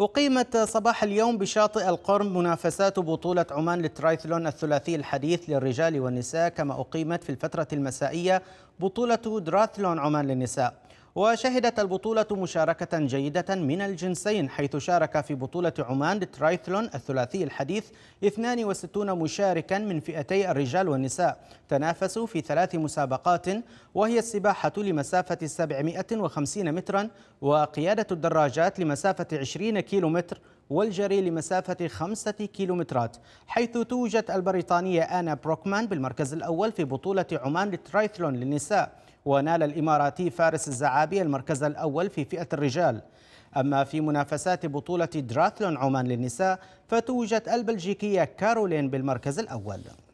أقيمت صباح اليوم بشاطئ القرم منافسات بطولة عمان للترايثلون الثلاثي الحديث للرجال والنساء كما أقيمت في الفترة المسائية بطولة دراثلون عمان للنساء وشهدت البطولة مشاركة جيدة من الجنسين حيث شارك في بطولة عمان للترايثلون الثلاثي الحديث 62 مشاركا من فئتي الرجال والنساء تنافسوا في ثلاث مسابقات وهي السباحة لمسافة 750 مترا وقيادة الدراجات لمسافة 20 كيلومتر والجري لمسافة خمسة كيلومترات حيث توجت البريطانية آنا بروكمان بالمركز الأول في بطولة عمان للترايثلون للنساء ونال الإماراتي فارس الزعابي المركز الأول في فئة الرجال أما في منافسات بطولة دراثلون عمان للنساء فتوجت البلجيكية كارولين بالمركز الأول